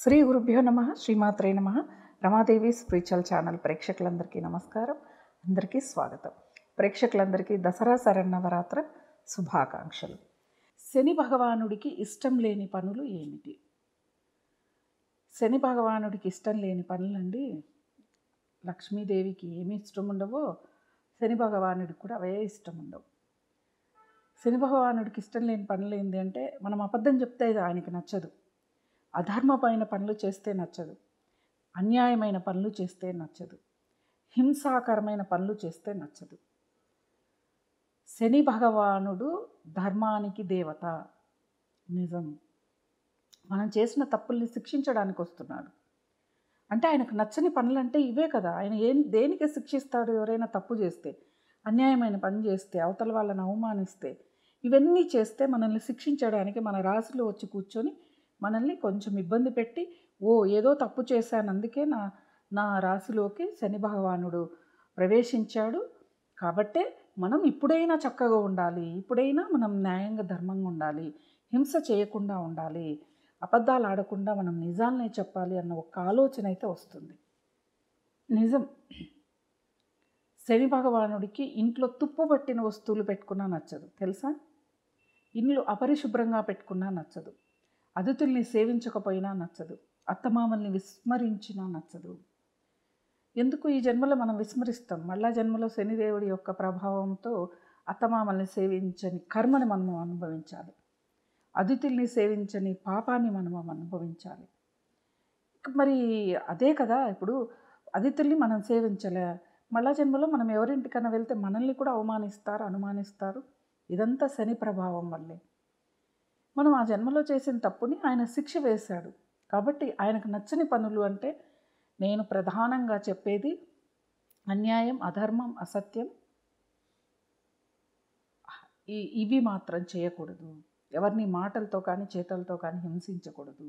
శ్రీ గురుభ్యో నమ శ్రీమాత్రే నమ రమాదేవి స్పిరిచువల్ ఛానల్ ప్రేక్షకులందరికీ నమస్కారం అందరికీ స్వాగతం ప్రేక్షకులందరికీ దసరా శరణవరాత్ర శుభాకాంక్షలు శని భగవానుడికి ఇష్టం లేని పనులు ఏమిటి శని భగవానుడికి ఇష్టం లేని పనులండి లక్ష్మీదేవికి ఏమి ఇష్టం ఉండవో శని భగవానుడికి కూడా అవే ఇష్టం ఉండవు శని భగవానుడికి ఇష్టం లేని పనులు ఏంటి అంటే మనం అబద్ధం చెప్తే ఆయనకి నచ్చదు అధర్మమైన పనులు చేస్తే నచ్చదు అన్యాయమైన పనులు చేస్తే నచ్చదు హింసాకరమైన పనులు చేస్తే నచ్చదు శని భగవానుడు ధర్మానికి దేవత నిజం మనం చేసిన తప్పుల్ని శిక్షించడానికి వస్తున్నాడు అంటే ఆయనకు నచ్చని పనులంటే ఇవే కదా ఆయన ఏం దేనికి శిక్షిస్తాడు ఎవరైనా తప్పు చేస్తే అన్యాయమైన పని చేస్తే అవతల వాళ్ళని అవమానిస్తే ఇవన్నీ చేస్తే మనల్ని శిక్షించడానికి మన రాశిలో వచ్చి కూర్చొని మనల్ని కొంచెం ఇబ్బంది పెట్టి ఓ ఏదో తప్పు చేశాను అందుకే నా నా రాశిలోకి శని భగవానుడు ప్రవేశించాడు కాబట్టే మనం ఇప్పుడైనా చక్కగా ఉండాలి ఇప్పుడైనా మనం న్యాయంగా ధర్మంగా ఉండాలి హింస చేయకుండా ఉండాలి అబద్ధాలు ఆడకుండా మనం నిజాలనే చెప్పాలి అన్న ఒక ఆలోచన అయితే వస్తుంది నిజం శని భగవానుడికి ఇంట్లో తుప్పు పట్టిన వస్తువులు పెట్టుకున్నా నచ్చదు తెలుసా ఇండ్లు అపరిశుభ్రంగా పెట్టుకున్నా నచ్చదు అతిథుల్ని సేవించకపోయినా నచ్చదు అత్తమామల్ని విస్మరించినా నచ్చదు ఎందుకు ఈ జన్మలో మనం విస్మరిస్తాం మళ్ళా జన్మలో శనిదేవుడి యొక్క ప్రభావంతో అత్తమామల్ని సేవించని కర్మని మనం అనుభవించాలి అతిథుల్ని సేవించని పాపాన్ని మనం అనుభవించాలి మరి అదే కదా ఇప్పుడు అతిథుల్ని మనం సేవించలే మళ్ళా జన్మలో మనం ఎవరింటికన్నా వెళ్తే మనల్ని కూడా అవమానిస్తారు అనుమానిస్తారు ఇదంతా శని ప్రభావం వల్లే మనం ఆ జన్మలో చేసిన తప్పుని ఆయన శిక్ష వేశాడు కాబట్టి ఆయనకు నచ్చని పనులు అంటే నేను ప్రధానంగా చెప్పేది అన్యాయం అధర్మం అసత్యం ఈ ఇవి మాత్రం చేయకూడదు ఎవరిని మాటలతో కానీ చేతలతో కానీ హింసించకూడదు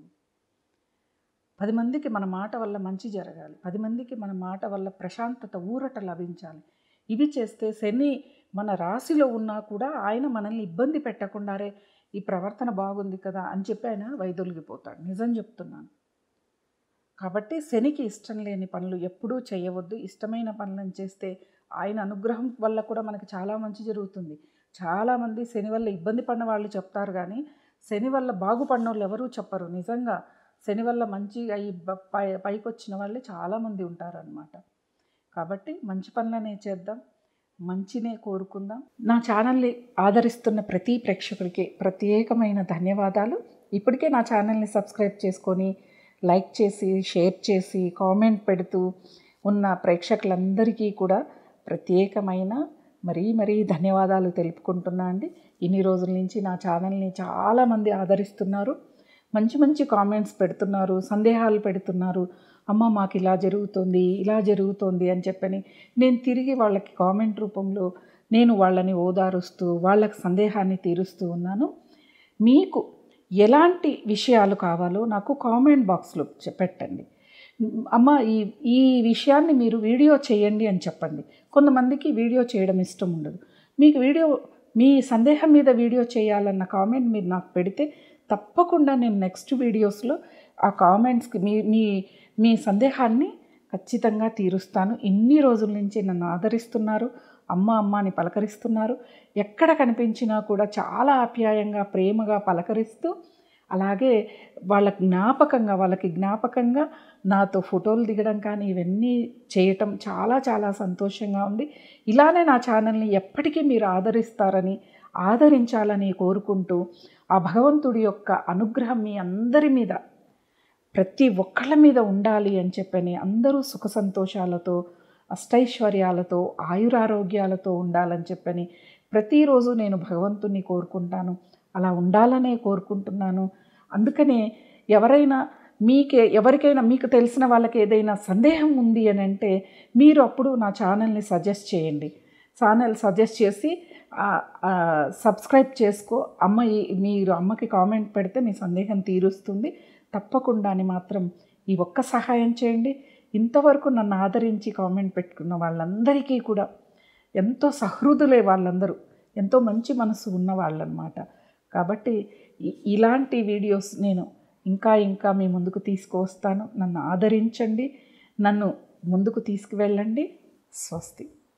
పది మందికి మన మాట వల్ల మంచి జరగాలి పది మందికి మన మాట వల్ల ప్రశాంతత ఊరట లభించాలి ఇవి చేస్తే శని మన రాశిలో ఉన్నా కూడా ఆయన మనల్ని ఇబ్బంది పెట్టకుండారే ఈ ప్రవర్తన బాగుంది కదా అని చెప్పి ఆయన వైదొలిగిపోతాడు నిజం చెప్తున్నాను కాబట్టి శనికి ఇష్టం లేని పనులు ఎప్పుడూ చేయవద్దు ఇష్టమైన పనులను చేస్తే ఆయన అనుగ్రహం వల్ల కూడా మనకి చాలా మంచి జరుగుతుంది చాలామంది శని వల్ల ఇబ్బంది పడిన వాళ్ళు చెప్తారు కానీ శని వల్ల బాగుపడిన వాళ్ళు ఎవరూ చెప్పరు నిజంగా శని వల్ల మంచి అయి పై పైకి వచ్చిన వాళ్ళే చాలామంది ఉంటారనమాట కాబట్టి మంచి పనులనే చేద్దాం మంచినే కోరుకుందాం నా ఛానల్ని ఆదరిస్తున్న ప్రతి ప్రేక్షకుడికి ప్రత్యేకమైన ధన్యవాదాలు ఇప్పటికే నా ఛానల్ని సబ్స్క్రైబ్ చేసుకొని లైక్ చేసి షేర్ చేసి కామెంట్ పెడుతూ ఉన్న ప్రేక్షకులందరికీ కూడా ప్రత్యేకమైన మరీ మరీ ధన్యవాదాలు తెలుపుకుంటున్నా అండి ఇన్ని రోజుల నుంచి నా ఛానల్ని చాలామంది ఆదరిస్తున్నారు మంచి మంచి కామెంట్స్ పెడుతున్నారు సందేహాలు పెడుతున్నారు అమ్మ మాకు ఇలా జరుగుతుంది ఇలా జరుగుతుంది అని చెప్పని నేను తిరిగి వాళ్ళకి కామెంట్ రూపంలో నేను వాళ్ళని ఓదారుస్తూ వాళ్ళకి సందేహాన్ని తీరుస్తూ ఉన్నాను మీకు ఎలాంటి విషయాలు కావాలో నాకు కామెంట్ బాక్స్లో పెట్టండి అమ్మ ఈ ఈ విషయాన్ని మీరు వీడియో చేయండి అని చెప్పండి కొంతమందికి వీడియో చేయడం ఇష్టం ఉండదు మీకు వీడియో మీ సందేహం మీద వీడియో చేయాలన్న కామెంట్ మీరు నాకు పెడితే తప్పకుండా నేను నెక్స్ట్ వీడియోస్లో ఆ కామెంట్స్కి మీ మీ మీ సందేహాన్ని ఖచ్చితంగా తీరుస్తాను ఇన్ని రోజుల నుంచి నన్ను ఆదరిస్తున్నారు అమ్మ అమ్మ అని పలకరిస్తున్నారు ఎక్కడ కనిపించినా కూడా చాలా ఆప్యాయంగా ప్రేమగా పలకరిస్తూ అలాగే వాళ్ళ జ్ఞాపకంగా వాళ్ళకి జ్ఞాపకంగా నాతో ఫోటోలు దిగడం కానీ ఇవన్నీ చేయటం చాలా చాలా సంతోషంగా ఉంది ఇలానే నా ఛానల్ని ఎప్పటికీ మీరు ఆదరిస్తారని ఆదరించాలని కోరుకుంటూ ఆ భగవంతుడి యొక్క అనుగ్రహం మీ అందరి మీద ప్రతి ఒక్కళ్ళ మీద ఉండాలి అని చెప్పని అందరూ సుఖ సంతోషాలతో అష్టైశ్వర్యాలతో ఆయురారోగ్యాలతో ఉండాలని చెప్పని ప్రతిరోజు నేను భగవంతుణ్ణి కోరుకుంటాను అలా ఉండాలనే కోరుకుంటున్నాను అందుకనే ఎవరైనా మీకే ఎవరికైనా మీకు తెలిసిన వాళ్ళకి ఏదైనా సందేహం ఉంది అని అంటే మీరు అప్పుడు నా ఛానల్ని సజెస్ట్ చేయండి ఛానల్ సజెస్ట్ చేసి సబ్స్క్రైబ్ చేసుకో అమ్మ మీరు అమ్మకి కామెంట్ పెడితే మీ సందేహం తీరుస్తుంది తప్పకుండా అని మాత్రం ఈ ఒక్క సహాయం చేయండి ఇంతవరకు నన్ను ఆదరించి కామెంట్ పెట్టుకున్న వాళ్ళందరికీ కూడా ఎంతో సహృదులే వాళ్ళందరూ ఎంతో మంచి మనసు ఉన్న వాళ్ళనమాట కాబట్టి ఇలాంటి వీడియోస్ నేను ఇంకా ఇంకా మీ ముందుకు తీసుకువస్తాను నన్ను ఆదరించండి నన్ను ముందుకు తీసుకువెళ్ళండి స్వస్తి